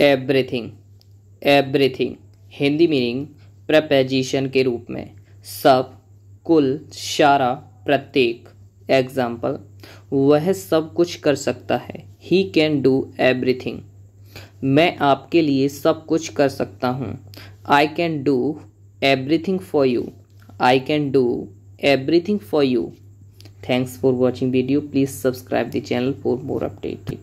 everything everything Hindi meaning preposition के रूप में सब कुल सारा प्रत्येक एग्जाम्पल वह सब कुछ कर सकता है ही कैन डू एवरीथिंग मैं आपके लिए सब कुछ कर सकता हूँ I can do everything for you I can do everything for you thanks for watching video please subscribe the channel for more update